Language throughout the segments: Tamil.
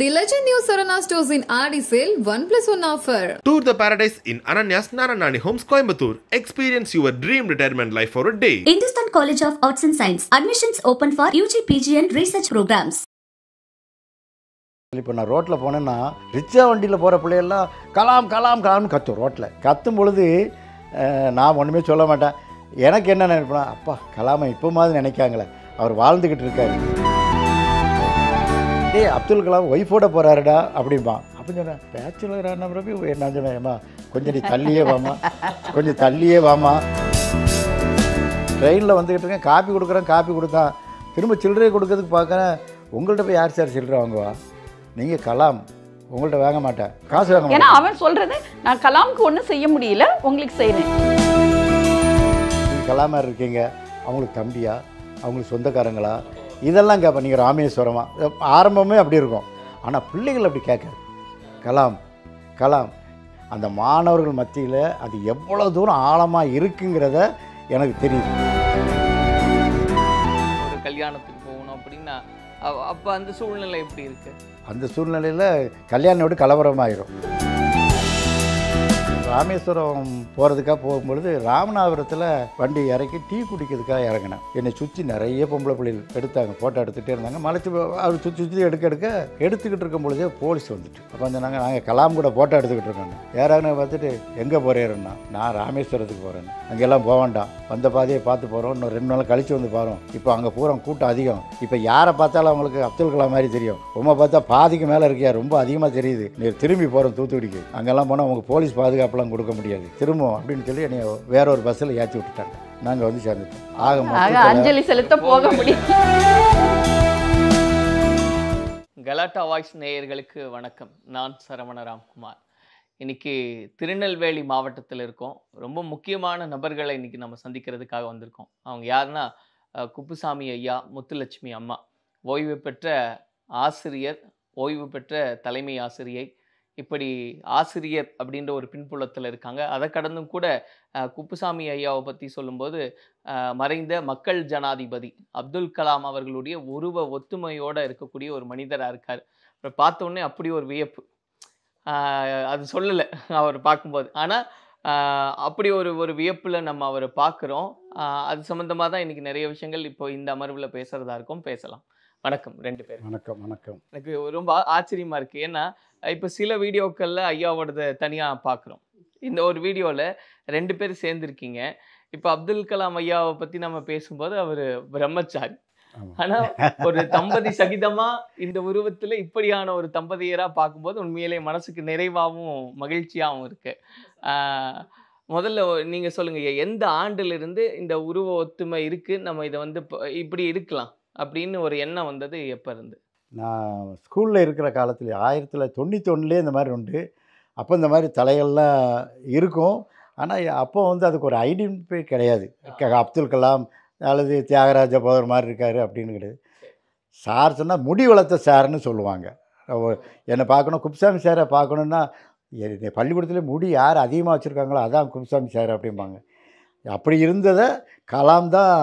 the legend new Saravana stores in Aadi sale one plus one offer tour the paradise in Ananya's Narayani homes Coimbatore experience your dream retirement life for day Hindusthan college of arts and science admissions open for UG PG and research programmes இப்போ நான் ரோட்டில் போனேன்னா ரிச்சா வண்டியில் போகிற பிள்ளையெல்லாம் கலாம் கலாம் கலாம்னு கத்தும் ரோட்டில் கத்தும் பொழுது நான் ஒன்றுமே சொல்ல மாட்டேன் எனக்கு என்ன நினைப்பேன் அப்பா கலாமை இப்போ மாதிரி நினைக்காங்களே அவர் வாழ்ந்துக்கிட்டு இருக்காரு டே அப்துல் கலாம் ஒய்ஃபோட போகிறாருடா அப்படிம்பா அப்படின்னு சொன்னேன் பேச்சுலர் ஆன பிறகு நான் சொன்னேன் ஏமா கொஞ்சம் நீ தள்ளியே வாமா கொஞ்சம் தள்ளியே வாமா ட்ரெயினில் வந்துக்கிட்டு இருக்கேன் காப்பி கொடுக்குறேன் காப்பி கொடுத்தான் திரும்ப சில்லறையை கொடுக்கறதுக்கு பார்க்குறேன் உங்கள்கிட்ட போய் யார் சார் சில்லறை வாங்குவா நீங்கள் கலாம் உங்கள்கிட்ட வாங்க மாட்டேன் காசு வாங்க ஏன்னா அவன் சொல்கிறது நான் கலாமுக்கு ஒன்றும் செய்ய முடியல உங்களுக்கு செய்யணும் நீங்கள் கலாமாக இருக்கீங்க அவங்களுக்கு தம்பியா அவங்களுக்கு சொந்தக்காரங்களா இதெல்லாம் கேட்பேன் நீங்கள் ராமேஸ்வரமாக ஆரம்பமே அப்படி இருக்கும் ஆனால் பிள்ளைகள் அப்படி கேட்காது கலாம் கலாம் அந்த மாணவர்கள் மத்தியில் அது எவ்வளோ தூரம் ஆழமாக இருக்குங்கிறத எனக்கு தெரியுது ஒரு கல்யாணத்துக்கு போகணும் அப்படின்னா அப்போ அந்த சூழ்நிலை எப்படி இருக்குது அந்த சூழ்நிலையில் கல்யாணம் விட கலவரமாயிரும் ராமேஸ்வரம் போகிறதுக்காக போகும்பொழுது ராமநாதபுரத்தில் வண்டி இறக்கி டீ குடிக்கிறதுக்காக இறங்கினேன் என்னை சுற்றி நிறைய பொம்பளை பிள்ளைகள் எடுத்தாங்க ஃபோட்டோ எடுத்துகிட்டே இருந்தாங்க மலைச்சி அவர் சுற்றி சுற்றி எடுக்க எடுக்க எடுத்துக்கிட்டு இருக்கும் பொழுதே போலீஸ் வந்துட்டு அப்போ சொன்னாங்க நாங்கள் கலாம் கூட ஃபோட்டோ எடுத்துக்கிட்டு இருக்கோங்க யாராங்கன்னு பார்த்துட்டு எங்கே போகிறேன்னா நான் ராமேஸ்வரத்துக்கு போகிறேன் அங்கெல்லாம் போக வேண்டாம் வந்த பாதையை பார்த்து போகிறோம் இன்னும் ரெண்டு நாள் கழித்து வந்து பாருவோம் இப்போ அங்கே பூரா கூட்டம் அதிகம் இப்போ யாரை பார்த்தாலும் அவங்களுக்கு அப்துல் கலாம் மாதிரி தெரியும் உண்மை பார்த்தா பாதிக்கு மேலே இருக்கியா ரொம்ப அதிகமாக தெரியுது நீ திரும்பி போகிறோம் தூத்துக்குடிக்கு அங்கெல்லாம் போனால் அவங்க போலீஸ் பாதுகாப்பில் சம்பளம் கொடுக்க முடியாது திரும்ப அப்படின்னு சொல்லி என்னை வேற ஒரு பஸ்ஸில் ஏற்றி விட்டுட்டாங்க நாங்கள் வந்து சேர்ந்துட்டோம் ஆக அஞ்சலி செலுத்த போக முடியும் கலாட்டா வாய்ஸ் நேயர்களுக்கு வணக்கம் நான் சரவண ராம்குமார் இன்றைக்கி திருநெல்வேலி மாவட்டத்தில் இருக்கோம் ரொம்ப முக்கியமான நபர்களை இன்றைக்கி நம்ம சந்திக்கிறதுக்காக வந்திருக்கோம் அவங்க யாருன்னா குப்புசாமி ஐயா முத்துலட்சுமி அம்மா ஓய்வு பெற்ற ஆசிரியர் ஓய்வு பெற்ற தலைமை ஆசிரியை இப்படி ஆசிரியர் அப்படின்ற ஒரு பின்புலத்தில் இருக்காங்க அதை கடந்தும் கூட குப்புசாமி ஐயாவை பற்றி சொல்லும்போது மறைந்த மக்கள் ஜனாதிபதி அப்துல் கலாம் அவர்களுடைய உருவ ஒத்துமையோடு இருக்கக்கூடிய ஒரு மனிதராக இருக்கார் அப்புறம் பார்த்தோன்னே அப்படி ஒரு வியப்பு அது சொல்லலை அவர் பார்க்கும்போது ஆனால் அப்படி ஒரு ஒரு வியப்பில் நம்ம அவரை பார்க்குறோம் அது சம்மந்தமாக தான் இன்றைக்கி நிறைய விஷயங்கள் இப்போ இந்த அமர்வில் பேசுகிறதா இருக்கும் பேசலாம் வணக்கம் ரெண்டு பேரும் வணக்கம் வணக்கம் எனக்கு ரொம்ப ஆச்சரியமாக இருக்குது ஏன்னா இப்போ சில வீடியோக்களில் ஐயாவோடத தனியாக பார்க்குறோம் இந்த ஒரு வீடியோவில் ரெண்டு பேர் சேர்ந்துருக்கீங்க இப்போ அப்துல் கலாம் ஐயாவை பற்றி நம்ம பேசும்போது அவர் பிரம்மச்சாரி ஆனால் ஒரு தம்பதி சகிதமாக இந்த உருவத்தில் இப்படியான ஒரு தம்பதியராக பார்க்கும்போது உண்மையிலே மனசுக்கு நிறைவாகவும் மகிழ்ச்சியாகவும் இருக்குது முதல்ல நீங்கள் சொல்லுங்கள் எந்த ஆண்டிலிருந்து இந்த உருவ ஒத்துமை இருக்குது நம்ம இதை வந்து இப்படி இருக்கலாம் அப்படின்னு ஒரு எண்ணம் வந்தது எப்போ இருந்து நான் ஸ்கூலில் இருக்கிற காலத்தில் ஆயிரத்தி தொள்ளாயிரத்தி தொண்ணூத்தொன்னுலே இந்த மாதிரி உண்டு அப்போ இந்த மாதிரி தலைகள்லாம் இருக்கும் ஆனால் அப்போ வந்து அதுக்கு ஒரு ஐடென்டிஃபை கிடையாது அப்துல் கலாம் அல்லது தியாகராஜ போதர் மாதிரி இருக்கார் அப்படின்னு கிடையாது சார் சொன்னால் முடி வளர்த்த சார்னு சொல்லுவாங்க என்னை பார்க்கணும் குப்சாமி சாரை பார்க்கணுன்னா பள்ளிக்கூடத்தில் முடி யார் அதிகமாக வச்சுருக்காங்களோ அதான் குப்சாமி சார் அப்படிம்பாங்க அப்படி இருந்ததை கலாம் தான்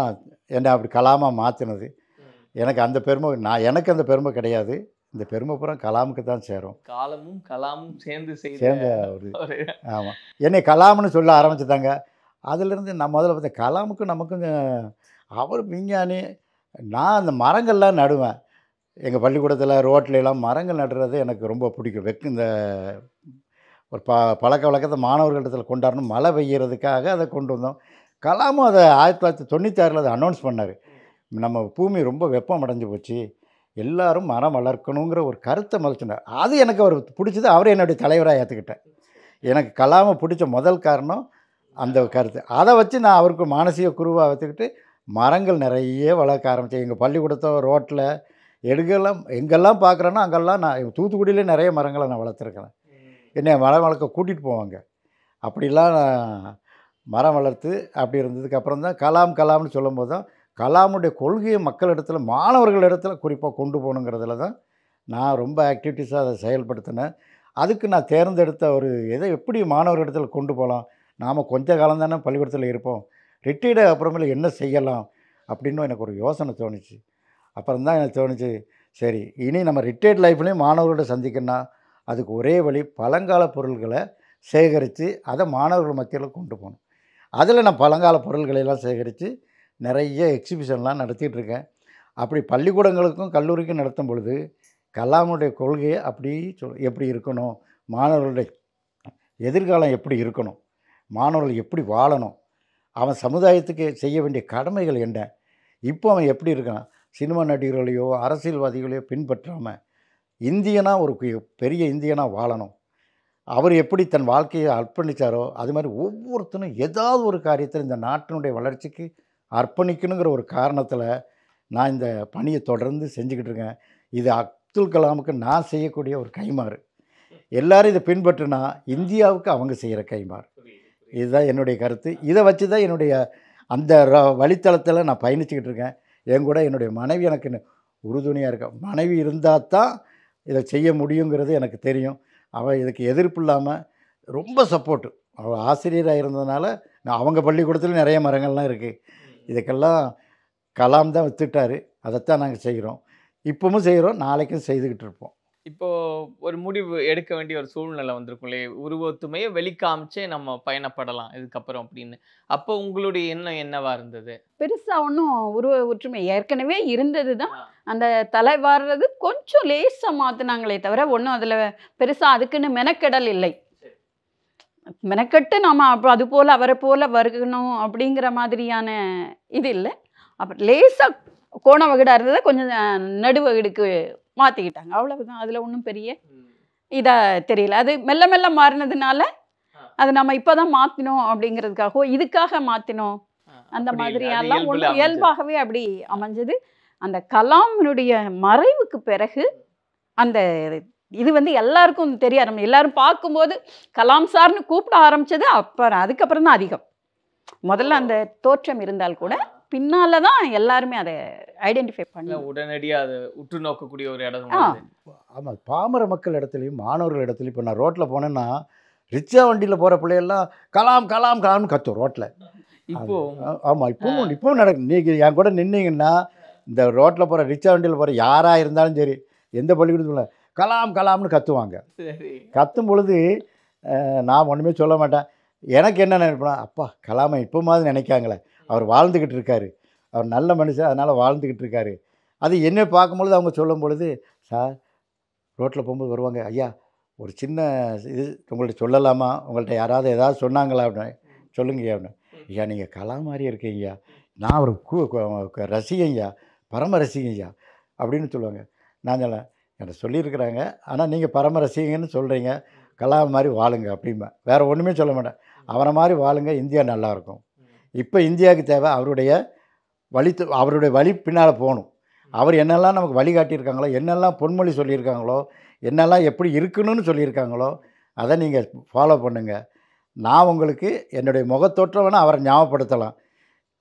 என்னை அப்படி கலாமாக மாற்றினது எனக்கு அந்த பெருமை நான் எனக்கு அந்த பெருமை கிடையாது இந்த பெருமை புறம் கலாமுக்கு தான் சேரும் காலமும் கலாமும் சேர்ந்து சேர்ந்த ஒரு ஆமாம் என்னை கலாம்னு சொல்ல ஆரம்பிச்சுட்டாங்க அதுலேருந்து நான் முதல்ல பார்த்தா கலாமுக்கும் நமக்கும் அவர் விஞ்ஞானி நான் அந்த மரங்கள்லாம் நடுவேன் எங்கள் பள்ளிக்கூடத்தில் ரோட்லெலாம் மரங்கள் நடுறது எனக்கு ரொம்ப பிடிக்கும் வெக்கு இந்த ஒரு ப பழக்க வழக்கத்தை மாணவர்களிடத்தில் கொண்டாடணும் மழை பெய்யறதுக்காக அதை கொண்டு வந்தோம் கலாமும் அதை ஆயிரத்தி தொள்ளாயிரத்தி தொண்ணூற்றி ஆறில் அதை அனௌன்ஸ் பண்ணார் நம்ம பூமி ரொம்ப வெப்பம் அடைஞ்சு போச்சு எல்லாரும் மரம் வளர்க்கணுங்கிற ஒரு கருத்தை மலைச்சினார் அது எனக்கு அவர் பிடிச்சது அவரே என்னுடைய தலைவராக ஏற்றுக்கிட்டேன் எனக்கு கலாமை பிடிச்ச முதல் காரணம் அந்த கருத்து அதை வச்சு நான் அவருக்கு மானசீக குருவாக வச்சுக்கிட்டு மரங்கள் நிறைய வளர்க்க ஆரம்பித்தேன் எங்கள் பள்ளிக்கூடத்தோ ரோட்டில் எடுக்கெல்லாம் எங்கெல்லாம் பார்க்குறேன்னா அங்கெல்லாம் நான் தூத்துக்குடியிலே நிறைய மரங்களை நான் வளர்த்துருக்கிறேன் என்னை மரம் வளர்க்க கூட்டிகிட்டு போவாங்க அப்படிலாம் நான் மரம் வளர்த்து அப்படி இருந்ததுக்கப்புறம் தான் கலாம் கலாம்னு சொல்லும் போது தான் கலாமுடைய கொள்கையை மக்களிடத்தில் மாணவர்கள் இடத்துல குறிப்பாக கொண்டு போகணுங்கிறதுல தான் நான் ரொம்ப ஆக்டிவிட்டீஸாக அதை செயல்படுத்தினேன் அதுக்கு நான் தேர்ந்தெடுத்த ஒரு எதை எப்படி மாணவர்கள் இடத்துல கொண்டு போகலாம் நாம் கொஞ்ச காலம் தானே பள்ளிக்கூடத்தில் இருப்போம் ரிட்டையர்டு அப்புறமேல என்ன செய்யலாம் அப்படின்னு எனக்கு ஒரு யோசனை தோணுச்சு அப்புறம் தான் எனக்கு தோணுச்சு சரி இனி நம்ம ரிட்டையர்ட் லைஃப்லேயும் மாணவர்களோட சந்திக்கணும்னா அதுக்கு ஒரே வழி பழங்கால பொருள்களை சேகரித்து அதை மாணவர்கள் மத்தியில் கொண்டு போகணும் அதில் நான் பழங்கால பொருள்களையெல்லாம் சேகரித்து நிறைய எக்ஸிபிஷன்லாம் நடத்திட்டுருக்கேன் அப்படி பள்ளிக்கூடங்களுக்கும் கல்லூரிக்கும் நடத்தும் பொழுது கலாமுடைய கொள்கையை அப்படி சொல் எப்படி இருக்கணும் மாணவர்களுடைய எதிர்காலம் எப்படி இருக்கணும் மாணவர்கள் எப்படி வாழணும் அவன் சமுதாயத்துக்கு செய்ய வேண்டிய கடமைகள் என்ன இப்போ அவன் எப்படி இருக்கான் சினிமா நடிகர்களையோ அரசியல்வாதிகளையோ பின்பற்றாமல் இந்தியனாக ஒரு பெரிய இந்தியனாக வாழணும் அவர் எப்படி தன் வாழ்க்கையை அர்ப்பணித்தாரோ அது மாதிரி ஒவ்வொருத்தனும் ஏதாவது ஒரு காரியத்தில் இந்த நாட்டினுடைய வளர்ச்சிக்கு அர்ப்பணிக்கணுங்கிற ஒரு காரணத்தில் நான் இந்த பணியை தொடர்ந்து செஞ்சுக்கிட்டு இருக்கேன் இது அப்துல் கலாமுக்கு நான் செய்யக்கூடிய ஒரு கைமாறு எல்லோரும் இதை பின்பற்றுனா இந்தியாவுக்கு அவங்க செய்கிற கைமாறு இதுதான் என்னுடைய கருத்து இதை வச்சு தான் என்னுடைய அந்த வழித்தளத்தில் நான் பயணிச்சுக்கிட்டு இருக்கேன் என் கூட என்னுடைய மனைவி எனக்கு உறுதுணையாக இருக்க மனைவி இருந்தால் தான் இதை செய்ய முடியுங்கிறது எனக்கு தெரியும் அவள் இதுக்கு எதிர்ப்பு இல்லாமல் ரொம்ப சப்போர்ட்டு அவள் ஆசிரியராக இருந்ததுனால நான் அவங்க பள்ளிக்கூடத்தில் நிறைய மரங்கள்லாம் இருக்குது இதுக்கெல்லாம் கலாம் தான் வித்துட்டார் அதைத்தான் நாங்கள் செய்கிறோம் இப்போவும் செய்கிறோம் நாளைக்கும் செய்துக்கிட்டு இருப்போம் இப்போது ஒரு முடிவு எடுக்க வேண்டிய ஒரு சூழ்நிலை வந்திருக்கும்லே உருவத்துமையை வெளிக்காமிச்சே நம்ம பயணப்படலாம் இதுக்கப்புறம் அப்படின்னு அப்போ உங்களுடைய எண்ணம் என்னவா இருந்தது பெருசாக ஒன்றும் உருவ ஒற்றுமை ஏற்கனவே இருந்தது தான் அந்த தலை வாடுறது கொஞ்சம் லேசாக மாற்றினாங்களே தவிர ஒன்றும் அதில் பெருசாக அதுக்குன்னு மெனக்கெடல் இல்லை மெனக்கட்டு நாம் அப்போ அது போல் அவரை போல் வருகணும் அப்படிங்கிற மாதிரியான இது இல்லை அப்புறம் லேசாக கோண வகுடாக இருந்ததை கொஞ்சம் நடுவகுடுக்கு மாற்றிக்கிட்டாங்க அவ்வளவுதான் அதில் ஒன்றும் பெரிய இதாக தெரியல அது மெல்ல மெல்ல மாறினதுனால அது நம்ம இப்போ தான் மாற்றினோம் அப்படிங்கிறதுக்காகவோ இதுக்காக மாற்றினோம் அந்த மாதிரியெல்லாம் ஒன்று இயல்பாகவே அப்படி அமைஞ்சது அந்த கலாமினுடைய மறைவுக்கு பிறகு அந்த இது வந்து எல்லாருக்கும் தெரிய ஆரம்பி எல்லாரும் பார்க்கும்போது கலாம் சார்னு கூப்பிட ஆரம்பித்தது அப்புறம் அதுக்கப்புறம் தான் அதிகம் முதல்ல அந்த தோற்றம் இருந்தால் கூட பின்னால் தான் எல்லாருமே அதை ஐடென்டிஃபை பண்ண உடனடியாக அதை உற்று நோக்கக்கூடிய ஒரு இடம் ஆமாம் பாமர மக்கள் இடத்துலையும் மாணவர்கள் இடத்துலையும் இப்போ நான் ரோட்டில் போனேன்னா ரிக்ஷா வண்டியில் போகிற பிள்ளையெல்லாம் கலாம் கலாம் கலாம்னு கத்தும் ரோட்டில் இப்போ ஆமாம் இப்போவும் இப்போவும் நடக்கும் நீங்கள் என் கூட நின்னீங்கன்னா இந்த ரோட்டில் போகிற ரிக்ஷா வண்டியில் போகிற யாராக இருந்தாலும் சரி எந்த பள்ளிக்கூடத்துல கலாம் கலாம்னு கத்துவாங்க கத்தும் பொழுது நான் ஒன்றுமே சொல்ல மாட்டேன் எனக்கு என்ன நினைப்பா அப்பா கலாமை இப்போ மாதிரி நினைக்காங்களே அவர் வாழ்ந்துக்கிட்டு இருக்காரு அவர் நல்ல மனுஷன் அதனால் வாழ்ந்துக்கிட்டு இருக்காரு அது என்ன பார்க்கும்பொழுது அவங்க சொல்லும் பொழுது சார் ரோட்டில் போகும்போது வருவாங்க ஐயா ஒரு சின்ன இது உங்கள்கிட்ட சொல்லலாமா உங்கள்கிட்ட யாராவது ஏதாவது சொன்னாங்களா அப்படின்னு ஐயா அப்படின்னு ஐயா நீங்கள் கலா மாதிரி இருக்கீங்கய்யா நான் ஒரு ரசிகையா பரம ரசிகையா அப்படின்னு சொல்லுவாங்க நான் சொல்லேன் என்கிட்ட சொல்லியிருக்கிறாங்க ஆனால் நீங்கள் பரம ரசிகன்னு சொல்கிறீங்க கலாம் மாதிரி வாழுங்க அப்படிம்பா வேறு ஒன்றுமே சொல்ல மாட்டேன் அவனை மாதிரி வாழுங்க இந்தியா நல்லாயிருக்கும் இப்போ இந்தியாவுக்கு தேவை அவருடைய வழி அவருடைய வழி பின்னால் போகணும் அவர் என்னெல்லாம் நமக்கு வழிகாட்டியிருக்காங்களோ என்னெல்லாம் பொன்மொழி சொல்லியிருக்காங்களோ என்னெல்லாம் எப்படி இருக்கணும்னு சொல்லியிருக்காங்களோ அதை நீங்கள் ஃபாலோ பண்ணுங்கள் நான் உங்களுக்கு என்னுடைய முகத்தோற்றம் வேணால் அவரை ஞாபகப்படுத்தலாம்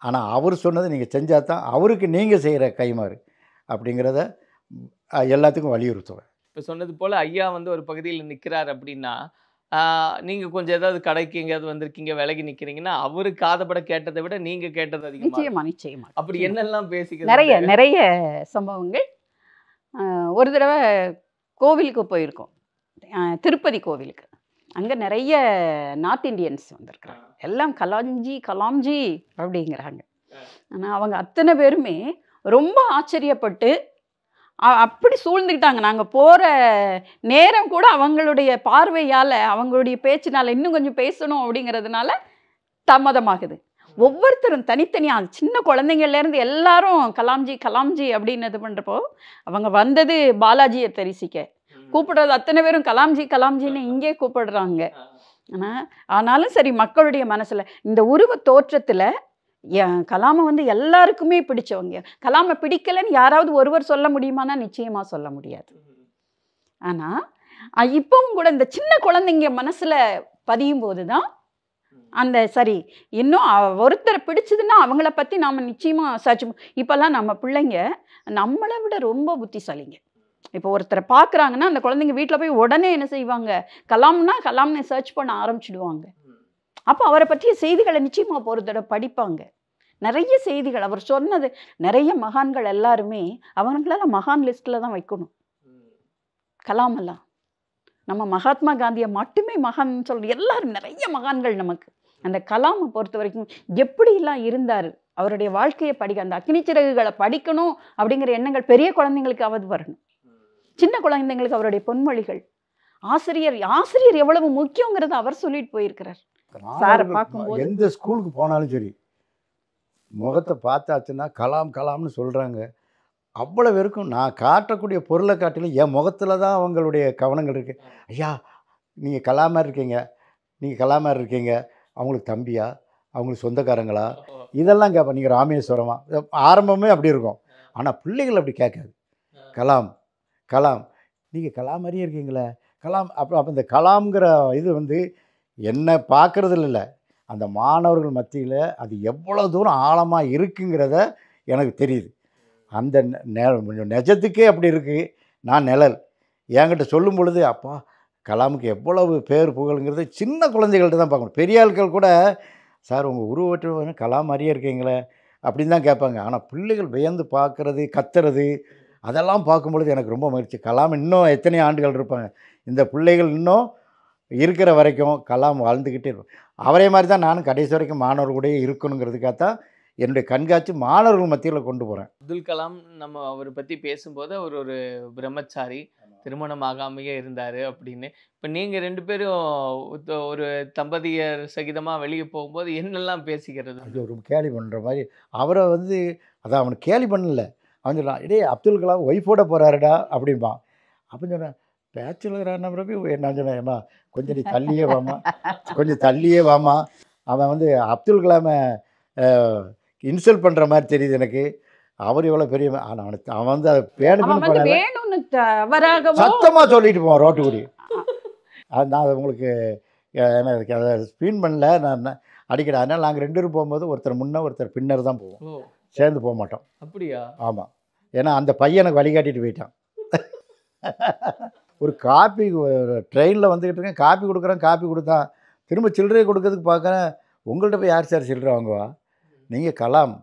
ஆனால் அவர் சொன்னதை நீங்கள் செஞ்சால் தான் அவருக்கு நீங்கள் செய்கிற கைமாறு அப்படிங்கிறத எல்லாத்துக்கும் வலியுறுத்துவேன் இப்போ சொன்னது போல் ஐயா வந்து ஒரு பகுதியில் நிற்கிறார் அப்படின்னா நீங்கள் கொஞ்சம் ஏதாவது கடைக்கு எங்கேயாவது வந்திருக்கீங்க விலகி நிற்கிறீங்கன்னா அவரு காதப்பட கேட்டதை விட நீங்கள் கேட்டது அதிகம் நிச்சயமாக அப்படி என்னெல்லாம் பேசிக்க நிறைய நிறைய சம்பவங்கள் ஒரு தடவை கோவிலுக்கு போயிருக்கோம் திருப்பதி கோவிலுக்கு அங்கே நிறைய நார்த் இண்டியன்ஸ் வந்திருக்கிறாங்க எல்லாம் கலாஞ்சி கலாம்ஜி அப்படிங்கிறாங்க ஆனால் அவங்க அத்தனை பேருமே ரொம்ப ஆச்சரியப்பட்டு அப்படி சூழ்ந்துக்கிட்டாங்க நாங்கள் போகிற நேரம் கூட அவங்களுடைய பார்வையால் அவங்களுடைய பேச்சினால் இன்னும் கொஞ்சம் பேசணும் அப்படிங்கிறதுனால தாமதமாகுது ஒவ்வொருத்தரும் தனித்தனியாக சின்ன குழந்தைங்கள்லேருந்து எல்லாரும் கலாம்ஜி கலாம்ஜி அப்படின்னு இது பண்ணுறப்போ அவங்க வந்தது பாலாஜியை தரிசிக்க கூப்பிடுறது அத்தனை பேரும் கலாம்ஜி கலாம்ஜின்னு இங்கே கூப்பிடுறாங்க ஆனால் ஆனாலும் சரி மக்களுடைய மனசில் இந்த உருவ தோற்றத்தில் கலாமை வந்து எல்லாருக்குமே பிடிச்சவங்க கலாமை பிடிக்கலைன்னு யாராவது ஒருவர் சொல்ல முடியுமானா நிச்சயமாக சொல்ல முடியாது ஆனால் இப்போவும் கூட இந்த சின்ன குழந்தைங்க மனசில் பதியும் போது தான் அந்த சரி இன்னும் ஒருத்தரை பிடிச்சதுன்னா அவங்கள பற்றி நாம் நிச்சயமாக சர்ச் இப்போல்லாம் நம்ம பிள்ளைங்க நம்மளை விட ரொம்ப புத்திசாலிங்க இப்போ ஒருத்தரை பார்க்குறாங்கன்னா அந்த குழந்தைங்க வீட்டில் போய் உடனே என்ன செய்வாங்க கலாம்னா கலாம்னு சர்ச் பண்ண ஆரம்பிச்சிடுவாங்க அப்போ அவரை பற்றிய செய்திகளை நிச்சயமாக போகிற தடவை படிப்பாங்க நிறைய செய்திகள் அவர் சொன்னது நிறைய மகான்கள் எல்லாருமே அவங்களால மகான் லிஸ்ட்டில் தான் வைக்கணும் கலாமெல்லாம் நம்ம மகாத்மா காந்தியை மட்டுமே மகான் சொல்கிற எல்லாரும் நிறைய மகான்கள் நமக்கு அந்த கலாமை பொறுத்த வரைக்கும் எப்படிலாம் இருந்தார் அவருடைய வாழ்க்கையை படிக்க அந்த அக்னி சிறகுகளை படிக்கணும் அப்படிங்கிற எண்ணங்கள் பெரிய குழந்தைங்களுக்கு அவது வரணும் சின்ன குழந்தைங்களுக்கு அவருடைய பொன்மொழிகள் ஆசிரியர் ஆசிரியர் எவ்வளவு முக்கியங்கிறத அவர் சொல்லிட்டு போயிருக்கிறார் எந்த ஸ்கூலுக்கு போனாலும் சரி முகத்தை பார்த்தாச்சுன்னா கலாம் கலாம்னு சொல்கிறாங்க அவ்வளோ வெறுக்கும் நான் காட்டக்கூடிய பொருளை காட்டிலும் என் முகத்தில் தான் அவங்களுடைய கவனங்கள் இருக்குது ஐயா நீங்கள் கலாமாரி இருக்கீங்க நீங்கள் கலாமாரி இருக்கீங்க அவங்களுக்கு தம்பியா அவங்களுக்கு சொந்தக்காரங்களா இதெல்லாம் கேட்பேன் நீங்கள் ராமேஸ்வரமா ஆரம்பமே அப்படி இருக்கும் ஆனால் பிள்ளைகள் அப்படி கேட்காது கலாம் கலாம் நீங்கள் கலாம் மாதிரியே இருக்கீங்களே கலாம் அப்போ அப்போ இந்த கலாம்ங்கிற இது வந்து என்னை பார்க்குறதில் இல்லை அந்த மாணவர்கள் மத்தியில் அது எவ்வளோ தூரம் ஆழமாக இருக்குங்கிறத எனக்கு தெரியுது அந்த நெஜத்துக்கே அப்படி இருக்குது நான் நிழல் என்கிட்ட சொல்லும் பொழுது அப்பா கலாமுக்கு எவ்வளவு பேர் புகழுங்கிறது சின்ன குழந்தைகள்கிட்ட தான் பார்க்கணும் பெரிய ஆட்கள் கூட சார் உங்கள் உருவற்ற கலாம் மாதிரியே இருக்கீங்களே அப்படின்னு தான் கேட்பாங்க ஆனால் பிள்ளைகள் வியந்து பார்க்குறது கத்துறது அதெல்லாம் பார்க்கும்பொழுது எனக்கு ரொம்ப மகிழ்ச்சி கலாம் இன்னும் எத்தனை ஆண்டுகள் இருப்பாங்க இந்த பிள்ளைகள் இன்னும் இருக்கிற வரைக்கும் கலாம் வாழ்ந்துக்கிட்டே இருக்கும் அவரே மாதிரி தான் நானும் கடைசி வரைக்கும் மாணவர்கள் இருக்கணுங்கிறதுக்காக தான் என்னுடைய கண்காட்சி மாணவர்கள் மத்தியில் கொண்டு போகிறேன் அப்துல் கலாம் நம்ம அவரை பற்றி பேசும்போது அவர் ஒரு பிரம்மச்சாரி திருமணம் ஆகாமையே இருந்தார் அப்படின்னு இப்போ நீங்கள் ரெண்டு பேரும் ஒரு தம்பதியர் சகிதமாக வெளியே போகும்போது என்னெல்லாம் பேசிக்கிறது அது ஒரு கேலி பண்ணுற மாதிரி அவரை வந்து அதான் அவனுக்கு கேலி பண்ணலை அவன் சொன்னான் இடையே அப்துல் கலாம் ஒய்ஃபோட போகிறாருடா அப்படிம்பான் அப்படின்னு சொன்னேன் பேச்சுலர் ஆன பிறகு என்ன சொன்னேம்மா கொஞ்சம் நீ தள்ளியே வாமா கொஞ்சம் தள்ளியே வாமா அவன் வந்து அப்துல் கலாமை இன்சல்ட் பண்ணுற மாதிரி தெரியுது எனக்கு அவர் எவ்வளோ பெரிய அவன் வந்து அதை வேணும்னு சத்தமாக சொல்லிட்டு போவான் ரோட்டுக்குடி நான் அதை உங்களுக்கு எனக்கு அதை ஸ்பீன் பண்ணல நான் அடிக்கடி அதனால் நாங்கள் ரெண்டு பேரும் போகும்போது ஒருத்தர் முன்னே ஒருத்தர் பின்னர் தான் போவோம் சேர்ந்து போக மாட்டோம் அப்படியா ஆமாம் ஏன்னா அந்த பையன் எனக்கு வழிகாட்டிட்டு போயிட்டான் ஒரு காப்பி ட்ரெயினில் வந்துக்கிட்டு இருக்கேன் காப்பி கொடுக்குறேன் காப்பி கொடுத்தான் திரும்ப சில்லறையை கொடுக்கறதுக்கு பார்க்குறேன் உங்கள்கிட்ட போய் யார் சார் சில்லறை வாங்குவா நீங்கள் கலாம்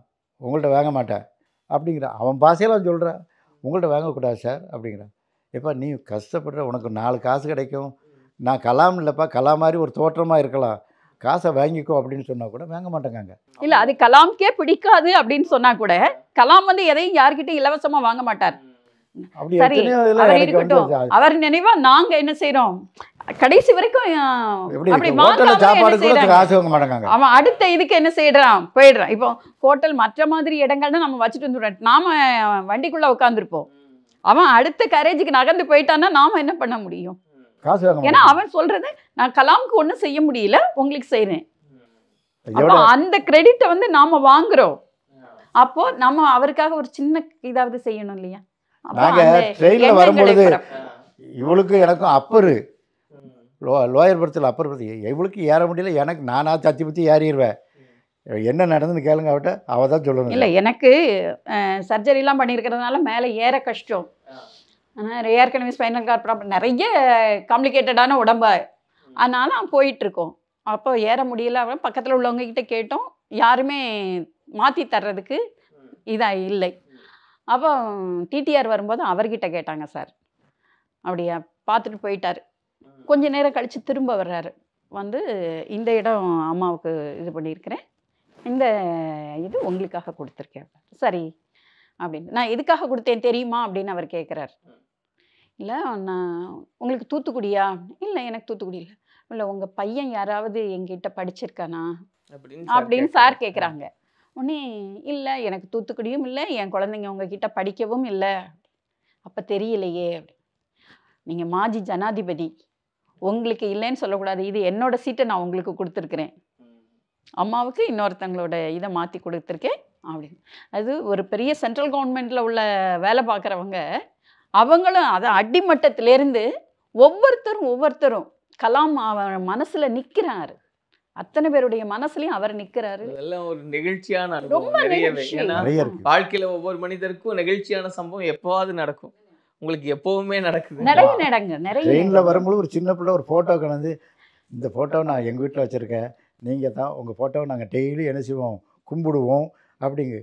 உங்கள்கிட்ட வாங்க மாட்டேன் அப்படிங்கிறான் அவன் பாசையில் அவன் சொல்கிறான் உங்கள்கிட்ட வாங்கக்கூடாது சார் அப்படிங்கிறான் எப்பா நீ கஷ்டப்படுற உனக்கு நாலு காசு கிடைக்கும் நான் கலாம் இல்லைப்பா கலா மாதிரி ஒரு தோற்றமாக இருக்கலாம் காசை வாங்கிக்கோ அப்படின்னு சொன்னா கூட வாங்க மாட்டேங்காங்க இல்லை அது கலாம்கே பிடிக்காது அப்படின்னு சொன்னா கூட கலாம் வந்து எதையும் யார்கிட்டையும் இலவசமாக வாங்க மாட்டார் சரி அவர் அவர் நினைவா நாங்க என்ன செய்யறோம் கடைசி வரைக்கும் அப்படி அவன் அடுத்த இதுக்கு என்ன செய்யறான் போயிடுறான் இப்போ ஹோட்டல் மற்ற மாதிரி இடங்கள்னு நம்ம வச்சிட்டு வந்துடுறோம் நாம வண்டிக்குள்ள உட்காந்துருப்போம் அவன் அடுத்த கரேஜுக்கு நகர்ந்து போயிட்டான்னா நாம என்ன பண்ண முடியும் ஏன்னா அவன் சொல்றது நான் கலாம்க்கு ஒன்றும் செய்ய முடியல உங்களுக்கு செய்யறேன் அந்த கிரெடிட்டை வந்து நாம வாங்குறோம் அப்போ நம்ம அவருக்காக ஒரு சின்ன இதாவது செய்யணும் இல்லையா நாங்கள் ட்ரெயினில் வரும்பொழுது இவளுக்கு எனக்கும் அப்பரு லோ லோயர் பர்த்தில் அப்பர் பர்த்தி இவளுக்கு ஏற முடியல எனக்கு நானாக சத்தி பற்றி ஏறிடுவேன் என்ன நடந்துன்னு கேளுங்க அவட்ட அவள் தான் சொல்லணும் இல்லை எனக்கு சர்ஜரிலாம் பண்ணியிருக்கிறதுனால மேலே ஏற கஷ்டம் ஆனால் ஏற்கனவே ஸ்பைனல் கார்ட் ப்ராப்ளம் நிறைய காம்ப்ளிகேட்டடான உடம்பா அதனால் போயிட்டுருக்கோம் அப்போ ஏற முடியல பக்கத்தில் உள்ளவங்கக்கிட்ட கேட்டோம் யாருமே மாற்றி தர்றதுக்கு இதாக இல்லை அப்போ டிடிஆர் வரும்போது அவர்கிட்ட கேட்டாங்க சார் அப்படியா பார்த்துட்டு போயிட்டார் கொஞ்ச நேரம் கழித்து திரும்ப வர்றாரு வந்து இந்த இடம் அம்மாவுக்கு இது பண்ணியிருக்கிறேன் இந்த இது உங்களுக்காக கொடுத்துருக்கேன் சரி அப்படின்னு நான் எதுக்காக கொடுத்தேன் தெரியுமா அப்படின்னு அவர் கேட்குறாரு இல்லை நான் உங்களுக்கு தூத்துக்குடியா இல்லை எனக்கு தூத்துக்குடி இல்லை இல்லை உங்கள் பையன் யாராவது எங்கிட்ட படிச்சிருக்கானா அப்படின்னு சார் கேட்குறாங்க உடனே இல்லை எனக்கு தூத்துக்குடியும் இல்லை என் குழந்தைங்க உங்ககிட்ட படிக்கவும் இல்லை அப்போ தெரியலையே நீங்கள் மாஜி ஜனாதிபதி உங்களுக்கு இல்லைன்னு சொல்லக்கூடாது இது என்னோடய சீட்டை நான் உங்களுக்கு கொடுத்துருக்குறேன் அம்மாவுக்கு இன்னொருத்தங்களோட இதை மாற்றி கொடுத்துருக்கேன் அப்படின்னு அது ஒரு பெரிய சென்ட்ரல் கவர்மெண்ட்டில் உள்ள வேலை பார்க்குறவங்க அவங்களும் அதை அடிமட்டத்திலேருந்து ஒவ்வொருத்தரும் ஒவ்வொருத்தரும் கலாம் அவன் மனசில் நிற்கிறாரு அத்தனை பேருடைய மனசுலயும் அவர் நிக்கிறாரு ஒரு நிகழ்ச்சியான ரொம்ப வாழ்க்கையில ஒவ்வொரு மனிதருக்கும் நெகிழ்ச்சியான சம்பவம் எப்பவாவது நடக்கும் உங்களுக்கு எப்பவுமே நடக்குது நிறைய நடங்க நிறைய ட்ரெயினில் வரும்போது ஒரு சின்ன பிள்ளை ஒரு ஃபோட்டோ கலந்து இந்த ஃபோட்டோவை நான் எங்கள் வீட்டில் வச்சுருக்கேன் நீங்கள் தான் உங்கள் ஃபோட்டோவை நாங்கள் டெய்லி என்ன செய்வோம் கும்பிடுவோம் அப்படிங்க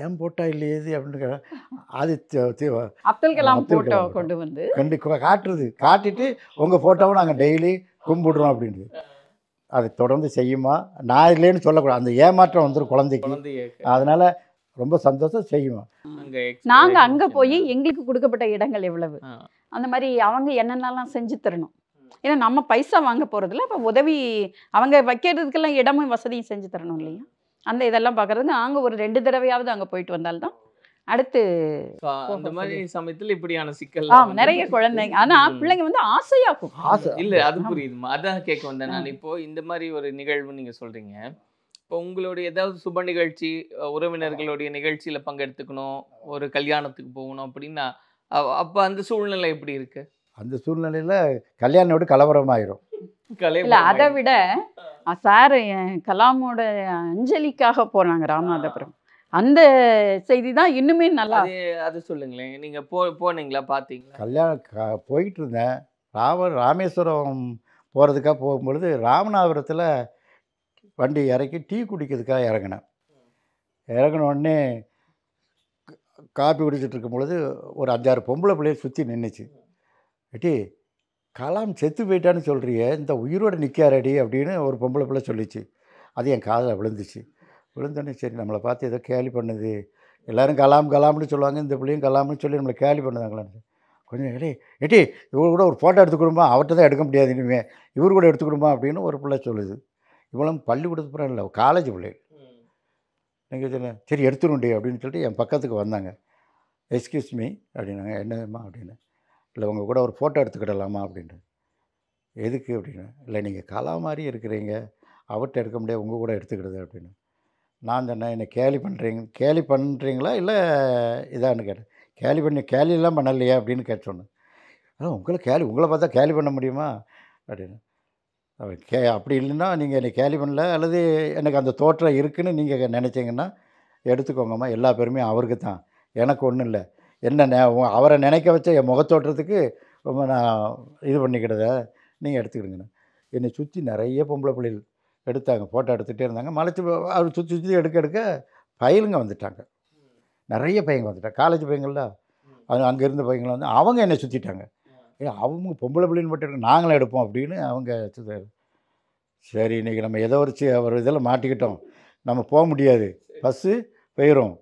ஏன் போட்டோ இல்லையே அப்படின்னு அது அப்துல் கலாம் ஃபோட்டோ கொண்டு வந்து கண்டு காட்டுறது காட்டிட்டு உங்கள் ஃபோட்டோவை நாங்கள் டெய்லி கும்பிடுறோம் அப்படின்றது அதை தொடர்ந்து செய்யுமா நான் இல்லைன்னு சொல்லக்கூடாது அந்த ஏமாற்றம் வந்துடும் குழந்தைக்கு அதனால் ரொம்ப சந்தோஷம் செய்யுமா நாங்கள் அங்கே போய் எங்களுக்கு கொடுக்கப்பட்ட இடங்கள் எவ்வளவு அந்த மாதிரி அவங்க என்னென்னலாம் செஞ்சு தரணும் ஏன்னா நம்ம பைசா வாங்க போறதுல அப்போ உதவி அவங்க வைக்கிறதுக்கெல்லாம் இடமும் வசதியும் செஞ்சு தரணும் இல்லையா அந்த இதெல்லாம் பார்க்குறதுக்கு நாங்கள் ஒரு ரெண்டு தடவையாவது அங்கே போயிட்டு வந்தால்தான் அடுத்து அந்த மாதிரி சமயத்துல இப்படியான சிக்கல் ஆமா நிறைய குழந்தைங்க ஆனா பிள்ளைங்க வந்து ஆசையாக்கும் இல்ல அது புரியுதுமா அதான் கேட்க வந்தேன் நான் இப்போ இந்த மாதிரி ஒரு நிகழ்வு நீங்க சொல்றீங்க இப்போ உங்களுடைய ஏதாவது சுப நிகழ்ச்சி உறவினர்களுடைய நிகழ்ச்சியில பங்கெடுத்துக்கணும் ஒரு கல்யாணத்துக்கு போகணும் அப்படின்னா அப்போ அந்த சூழ்நிலை எப்படி இருக்கு அந்த சூழ்நிலையில கல்யாணோட ஆயிரும் இல்ல அதை விட சார் கலாமோட அஞ்சலிக்காக போனாங்க ராமநாதபுரம் அந்த செய்தி தான் இன்னுமே நல்லா அது சொல்லுங்களேன் நீங்கள் போ போனீங்களா பார்த்தீங்களா கல்யாணம் போயிட்டு இருந்தேன் ராம ராமேஸ்வரம் போகிறதுக்காக போகும்பொழுது ராமநாதபுரத்தில் வண்டி இறக்கி டீ குடிக்கிறதுக்காக இறங்கினேன் இறங்கின உடனே காப்பி குடிச்சிட்டு இருக்கும் பொழுது ஒரு அஞ்சாறு பொம்பளை பிள்ளையை சுற்றி நின்றுச்சு ஏட்டி கலாம் செத்து போயிட்டான்னு சொல்கிறிய இந்த உயிரோடு நிற்காரடி அப்படின்னு ஒரு பொம்பளை பிள்ளை சொல்லிச்சு அது என் காதில் விழுந்துச்சு விழுந்தோடனே சரி நம்மளை பார்த்து ஏதோ கேலி பண்ணுது எல்லோரும் கலாம் கலாம்னு சொல்லுவாங்க இந்த பிள்ளையும் கலாம்னு சொல்லி நம்மளை கேலி பண்ணுதாங்களான்னு கொஞ்சம் எடி எட்டி இவர் கூட ஒரு ஃபோட்டோ எடுத்துக்கொடுமா அவர்கிட்ட தான் எடுக்க முடியாது இனிமேல் இவர் கூட எடுத்துக்கிடுமா அப்படின்னு ஒரு பிள்ளை சொல்லுது இவ்வளோ பள்ளிக்கூடத்து பிள்ளை இல்லை காலேஜ் பிள்ளை நீங்கள் சரி எடுத்துருண்டி அப்படின்னு சொல்லிட்டு என் பக்கத்துக்கு வந்தாங்க எக்ஸ்கியூஸ் மீ அப்படின்னாங்க என்னம்மா அப்படின்னு இல்லை உங்கள் கூட ஒரு ஃபோட்டோ எடுத்துக்கிடலாமா அப்படின்ட்டு எதுக்கு அப்படின்னு இல்லை நீங்கள் கலா மாதிரி இருக்கிறீங்க அவர்கிட்ட எடுக்க முடியாது உங்கள் கூட எடுத்துக்கிடுது அப்படின்னு நான் சொன்னேன் என்னை கேலி பண்ணுறீங்க கேலி பண்ணுறீங்களா இல்லை இதான்னு கேட்டேன் கேலி பண்ணி கேலியெல்லாம் பண்ணலையே அப்படின்னு கேட்டோன்னு ஆனால் உங்களை கேலி உங்களை பார்த்தா கேலி பண்ண முடியுமா அப்படின்னு கே அப்படி இல்லைன்னா நீங்கள் என்னை கேலி பண்ணல அல்லது எனக்கு அந்த தோற்றம் இருக்குதுன்னு நீங்கள் நினச்சிங்கன்னா எடுத்துக்கோங்கம்மா எல்லா பெருமையும் அவருக்கு தான் எனக்கு ஒன்றும் இல்லை என்ன அவரை நினைக்க வச்ச என் முகத்தோற்றத்துக்கு ரொம்ப நான் இது பண்ணிக்கிட்டத நீங்கள் எடுத்துக்கிடுங்கண்ணா என்னை சுற்றி நிறைய பொம்பளை பிள்ளைகள் எடுத்தாங்க ஃபோட்டோ எடுத்துகிட்டே இருந்தாங்க மலைச்சி அவர் சுற்றி சுற்றி எடுக்க எடுக்க பயலுங்க வந்துட்டாங்க நிறைய பையங்க வந்துட்டாங்க காலேஜ் பையங்கள்ல அது அங்கே இருந்த பையங்களை வந்து அவங்க என்னை சுற்றிட்டாங்க ஏ அவங்க பொம்பளை பிள்ளைன்னு மட்டும் எடுக்க நாங்களும் எடுப்போம் அப்படின்னு அவங்க சரி இன்றைக்கி நம்ம எதை வச்சு அவர் இதில் மாட்டிக்கிட்டோம் நம்ம போக முடியாது பஸ்ஸு போயிடும்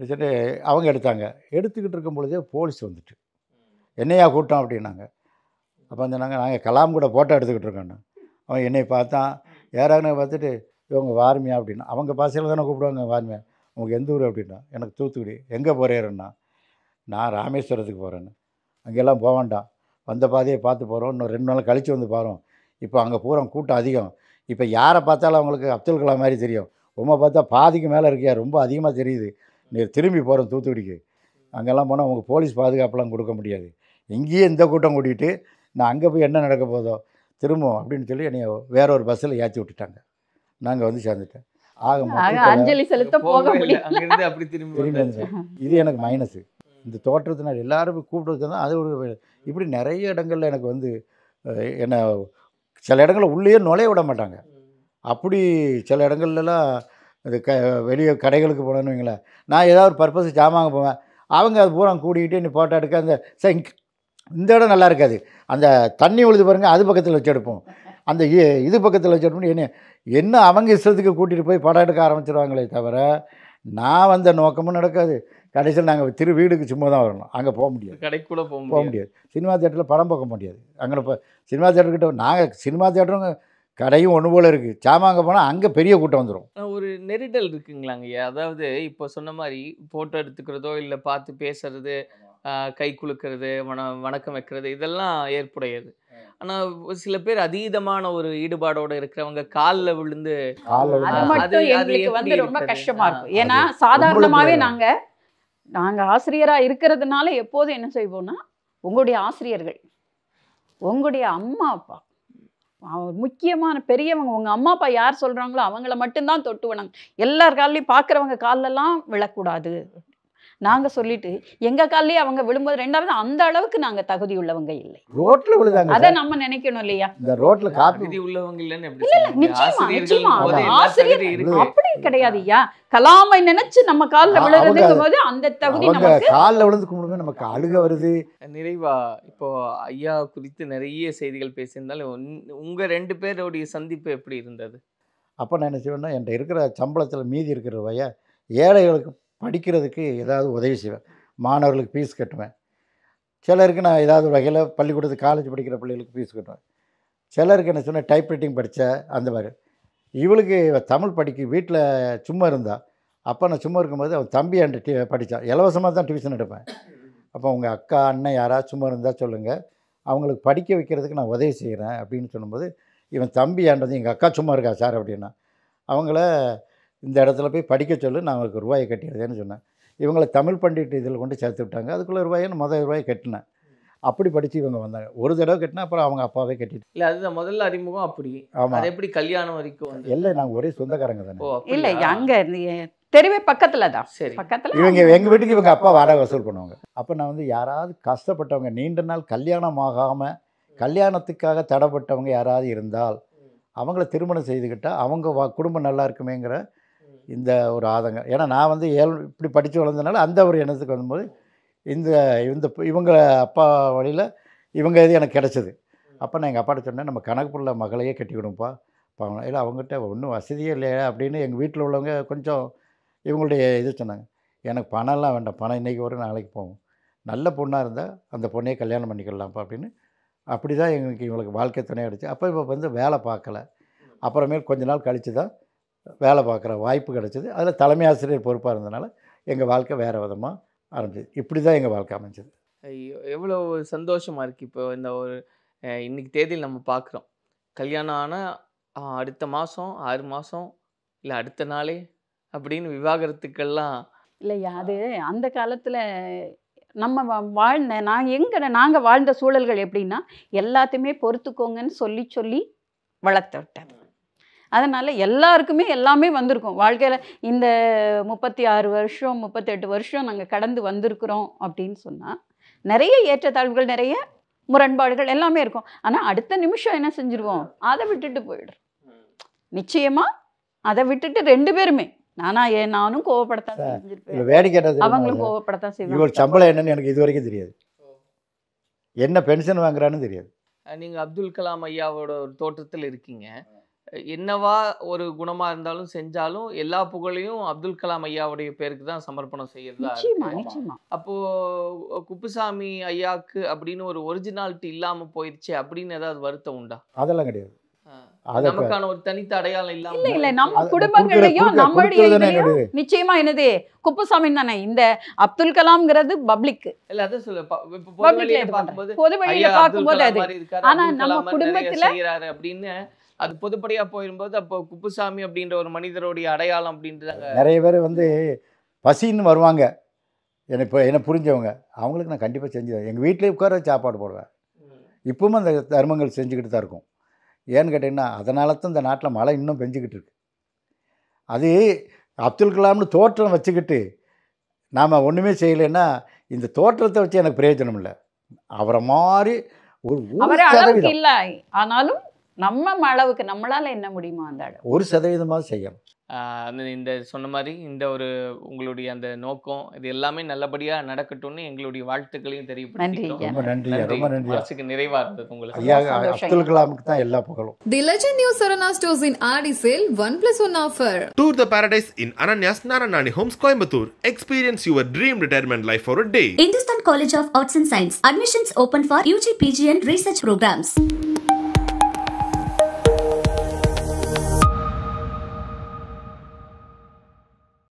சொல்லிட்டு அவங்க எடுத்தாங்க எடுத்துக்கிட்டு இருக்கும் பொழுதே போலீஸ் வந்துட்டு என்னையா கூட்டம் அப்படின்னாங்க அப்போ சொன்னாங்க நாங்கள் கலாம் கூட ஃபோட்டோ எடுத்துக்கிட்டு இருக்கோன்னு அவன் என்னை பார்த்தான் ஏறாங்கன்னா பார்த்துட்டு இவங்க வார்மியா அப்படின்னா அவங்க பாசையில் தானே கூப்பிடுவாங்க வார்மியா உங்களுக்கு எந்த ஊர் அப்படின்னா எனக்கு தூத்துக்குடி எங்கே போகிறேன்னா நான் ராமேஸ்வரத்துக்கு போகிறேன்னு அங்கெல்லாம் போக வேண்டாம் வந்த பாதையை பார்த்து போகிறோம் இன்னும் ரெண்டு நாள் கழித்து வந்து பாரோம் இப்போ அங்கே பூரா கூட்டம் அதிகம் இப்போ யாரை பார்த்தாலும் அவங்களுக்கு அப்துல் கலாம் மாதிரி தெரியும் உமா பார்த்தா பாதிக்கு மேலே இருக்கியா ரொம்ப அதிகமாக தெரியுது நீ திரும்பி போகிறோம் தூத்துக்குடிக்கு அங்கெல்லாம் போனால் அவங்க போலீஸ் பாதுகாப்பெல்லாம் கொடுக்க முடியாது இங்கேயே இந்த கூட்டம் கூட்டிகிட்டு நான் அங்கே போய் என்ன நடக்க போதோ திரும்பும் அப்படின்னு சொல்லி என்னை வேற ஒரு பஸ்ஸில் ஏற்றி விட்டுட்டாங்க நாங்கள் வந்து சேர்ந்துட்டேன் ஆக அஞ்சலி செலுத்த போக முடியல இது எனக்கு மைனஸு இந்த தோற்றத்தினால் எல்லாருமே கூப்பிடுறதுனா அது ஒரு இப்படி நிறைய இடங்களில் எனக்கு வந்து என்னை சில இடங்களில் உள்ளேயே நுழைய விட மாட்டாங்க அப்படி சில இடங்கள்லலாம் இது க வெளியே கடைகளுக்கு போனோன்னு வைங்களேன் நான் ஏதாவது ஒரு பர்பஸ் ஜாமாங்க போவேன் அவங்க அது பூரா கூடிக்கிட்டு நீ ஃபோட்டோ எடுக்க அந்த சார் இங்கே இந்த இடம் நல்லா இருக்காது அந்த தண்ணி உழுது பாருங்கள் அது பக்கத்தில் வச்சு எடுப்போம் அந்த இது பக்கத்தில் வச்சு எடுப்போம் என்ன என்ன அவங்க இஷ்டத்துக்கு கூட்டிகிட்டு போய் படம் எடுக்க ஆரம்பிச்சிருவாங்களே தவிர நான் வந்த நோக்கமும் நடக்காது கடைசியில் நாங்கள் திரு வீடுக்கு சும்மா தான் வரணும் அங்கே போக முடியாது கடைக்குள்ளே போக போக முடியாது சினிமா தேட்டரில் படம் பார்க்க முடியாது அங்கே இப்போ சினிமா தேட்டர்கிட்ட நாங்கள் சினிமா தேட்டரும் கடையும் ஒன்று போல் இருக்குது சாமாங்க அங்கே போனால் அங்கே பெரிய கூட்டம் வந்துடும் ஒரு நெரிடல் இருக்குங்களாங்க அதாவது இப்போ சொன்ன மாதிரி ஃபோட்டோ எடுத்துக்கிறதோ இல்லை பார்த்து பேசுறது கை குலுக்கிறது வண வணக்கம் வைக்கிறது இதெல்லாம் ஏற்புடையது ஆனா சில பேர் அதீதமான ஒரு ஈடுபாடோட இருக்கிறவங்க காலில் விழுந்து ரொம்ப கஷ்டமா இருக்கும் ஏன்னா சாதாரணமாவே நாங்க நாங்க ஆசிரியரா இருக்கிறதுனால எப்போதும் என்ன செய்வோம்னா உங்களுடைய ஆசிரியர்கள் உங்களுடைய அம்மா அப்பா முக்கியமான பெரியவங்க உங்கள் அம்மா அப்பா யார் சொல்கிறாங்களோ அவங்கள மட்டும்தான் தொட்டு வணங்க எல்லார் காலையும் பார்க்குறவங்க காலெல்லாம் விழக்கூடாது நாங்கள் சொல்லிட்டு எங்கள் காலையே அவங்க விழும்போது ரெண்டாவது அந்த அளவுக்கு நாங்கள் தகுதி உள்ளவங்க இல்லை ரோட்டில் விழுதாங்க அதை நம்ம நினைக்கணும் இல்லையா இந்த ரோட்டில் காப்பீதி உள்ளவங்க இல்லைன்னு நிச்சயமா நிச்சயமா ஆசிரியர் அப்படி கிடையாது ஐயா கலாமை நினைச்சு நம்ம காலில் விழுந்து அந்த தகுதி நமக்கு காலில் விழுந்து கும்பிடுமே நமக்கு அழுக வருது நிறைவா இப்போ ஐயா குறித்து நிறைய செய்திகள் பேசியிருந்தாலும் உங்கள் ரெண்டு பேருடைய சந்திப்பு எப்படி இருந்தது அப்போ நான் என்ன செய்வேன்னா என்கிட்ட இருக்கிற சம்பளத்தில் மீதி இருக்கிற வய ஏழைகளுக்கு படிக்கிறதுக்கு ஏதாவது உதவி செய்வேன் மாணவர்களுக்கு ஃபீஸ் கட்டுவேன் சிலருக்கு நான் ஏதாவது வகையில் பள்ளிக்கூடத்துக்கு காலேஜ் படிக்கிற பிள்ளைகளுக்கு ஃபீஸ் கட்டுவேன் சிலருக்கு என்ன சொன்னால் டைப்ரைட்டிங் படித்த அந்த மாதிரி இவளுக்கு தமிழ் படிக்க வீட்டில் சும்மா இருந்தாள் அப்போ நான் சும்மா இருக்கும்போது அவன் தம்பி அந்த டி படித்தான் இலவசமாக தான் டியூஷன் எடுப்பேன் அப்போ உங்கள் அக்கா அண்ணன் யாராவது சும்மா இருந்தால் சொல்லுங்கள் அவங்களுக்கு படிக்க வைக்கிறதுக்கு நான் உதவி செய்கிறேன் அப்படின்னு சொல்லும்போது இவன் தம்பி ஆண்டது எங்கள் அக்கா சும்மா இருக்கா சார் அப்படின்னா அவங்கள இந்த இடத்துல போய் படிக்க சொல்லு நான் அவருக்கு ரூபாயை கட்டிடுதேன்னு சொன்னேன் இவங்களை தமிழ் பண்டிட் இதில் கொண்டு சேர்த்து விட்டாங்க அதுக்குள்ளே ரூபாயை முதல் ரூபாயை கட்டினேன் அப்படி படித்து இவங்க வந்தாங்க ஒரு தடவை கட்டினா அப்புறம் அவங்க அப்பாவே கட்டிட்டு இல்லை அதுதான் முதல்ல அறிமுகம் அப்படி ஆமாம் எப்படி கல்யாணம் வரைக்கும் இல்லை நாங்கள் ஒரே சொந்தக்காரங்க தானே இல்லை அங்கே தெருவே பக்கத்தில் தான் சரி பக்கத்தில் இவங்க எங்கள் வீட்டுக்கு இவங்க அப்பா வாடகை வசூல் பண்ணுவாங்க அப்போ நான் வந்து யாராவது கஷ்டப்பட்டவங்க நீண்ட நாள் கல்யாணம் ஆகாமல் கல்யாணத்துக்காக தடைப்பட்டவங்க யாராவது இருந்தால் அவங்கள திருமணம் செய்துக்கிட்டால் அவங்க குடும்பம் நல்லா இருக்குமேங்கிற இந்த ஒரு ஆதங்கம் ஏன்னா நான் வந்து ஏழு இப்படி படித்து வளர்ந்ததுனால அந்த ஒரு எண்ணத்துக்கு வரும்போது இந்த இந்த இவங்க அப்பா வழியில் இவங்க இது எனக்கு கிடச்சிது அப்போ நான் எங்கள் அப்பாட்ட சொன்னேன் நம்ம கணக்கு பிள்ளை மகளையே கட்டிக்கணும்ப்பா பாவம் இல்லை அவங்ககிட்ட ஒன்றும் வசதியே இல்லையா அப்படின்னு எங்கள் வீட்டில் உள்ளவங்க கொஞ்சம் இவங்களுடைய இது சொன்னாங்க எனக்கு பணம்லாம் வேண்டாம் பணம் இன்றைக்கி வரும் நாளைக்கு போவோம் நல்ல பொண்ணாக இருந்தால் அந்த பொண்ணையே கல்யாணம் பண்ணிக்கலாம்ப்பா அப்படின்னு அப்படி தான் எங்களுக்கு இவங்களுக்கு வாழ்க்கை துணை அடிச்சு அப்போ இப்போ வந்து வேலை பார்க்கல அப்புறமேல் கொஞ்ச நாள் கழித்து தான் வேலை பார்க்குற வாய்ப்பு கிடச்சிது அதில் தலைமை ஆசிரியர் பொறுப்பாக இருந்ததுனால எங்கள் வாழ்க்கை வேறு விதமாக ஆரம்பிச்சது இப்படி தான் எங்கள் வாழ்க்கை அமைஞ்சது எவ்வளோ சந்தோஷமாக இருக்குது இப்போ இந்த ஒரு இன்றைக்கி தேதியில் நம்ம பார்க்குறோம் கல்யாணம் ஆனால் அடுத்த மாதம் ஆறு மாதம் இல்லை அடுத்த நாளே அப்படின்னு விவாகரத்துக்கெல்லாம் இல்லையா அது அந்த காலத்தில் நம்ம வாழ்ந்த நாங்கள் எங்கே நாங்கள் வாழ்ந்த சூழல்கள் எப்படின்னா எல்லாத்தையுமே பொறுத்துக்கோங்கன்னு சொல்லி சொல்லி வளர்த்து விட்டேன் அதனால் எல்லாருக்குமே எல்லாமே வந்திருக்கும் வாழ்க்கையில் இந்த முப்பத்தி ஆறு வருஷம் முப்பத்தெட்டு வருஷம் நாங்கள் கடந்து வந்திருக்கிறோம் அப்படின்னு சொன்னால் நிறைய ஏற்றத்தாழ்வுகள் நிறைய முரண்பாடுகள் எல்லாமே இருக்கும் ஆனால் அடுத்த நிமிஷம் என்ன செஞ்சுருவோம் அதை விட்டுட்டு போயிடுறோம் நிச்சயமாக அதை விட்டுட்டு ரெண்டு பேருமே நானா நானும் கோவப்படத்தான் வேடிக்கை அவங்களும் கோவப்படத்தான் செய்வேன் சம்பளம் என்னன்னு எனக்கு இது வரைக்கும் தெரியாது என்ன பென்ஷன் வாங்குறான்னு தெரியாது நீங்கள் அப்துல் கலாம் ஐயாவோட ஒரு தோற்றத்தில் இருக்கீங்க என்னவா ஒரு குணமா இருந்தாலும் செஞ்சாலும் எல்லா புகழையும் அப்துல் கலாம் ஐயாவுடைய பேருக்கு தான் சமர்ப்பணம் செய்யறதா அப்போ குப்புசாமி ஐயாக்கு அப்படின்னு ஒரு ஒரிஜினாலிட்டி இல்லாம போயிருச்சு அப்படின்னு ஏதாவது வருத்தம் உண்டா அதெல்லாம் கிடையாது நமக்கான ஒரு தனித்த அடையாளம் இல்லாம இல்ல நம்ம குடும்பங்களையும் நிச்சயமா தானே இந்த பப்ளிக் அப்படின்னு அது பொதுப்படையாக போயிடும்போது அப்போ குப்புசாமி அப்படின்ற ஒரு மனிதருடைய அடையாளம் அப்படின்றாங்க நிறைய பேர் வந்து பசின்னு வருவாங்க என்னை இப்போ என்னை புரிஞ்சவங்க அவங்களுக்கு நான் கண்டிப்பாக செஞ்சு எங்கள் வீட்டிலே உட்கார சாப்பாடு போடுவேன் இப்பவும் அந்த தர்மங்கள் செஞ்சுக்கிட்டு தான் இருக்கும் ஏன்னு கேட்டிங்கன்னா அதனால தான் இந்த நாட்டில் மழை இன்னும் பெஞ்சிக்கிட்டு இருக்கு அது அப்துல் கலாம்னு தோற்றம் வச்சுக்கிட்டு நாம் ஒன்றுமே செய்யலைன்னா இந்த தோற்றத்தை வச்சு எனக்கு பிரயோஜனம் இல்லை அவரை மாதிரி ஒரு ஆனாலும் நம்ம அளவுக்கு நம்மளால் என்ன முடியுமோ அந்த அளவு ஒரு சதவீதமாக செய்யும் இந்த சொன்ன மாதிரி இந்த ஒரு உங்களுடைய அந்த நோக்கம் இது எல்லாமே நல்லபடியாக நடக்கட்டும்னு எங்களுடைய வாழ்த்துக்களையும் தெரியும் நிறைவா உங்களுக்கு one plus one tour the in Coimbatore experience your dream retirement life for day Hindusthan college of arts and science admissions open for UG PG and research programs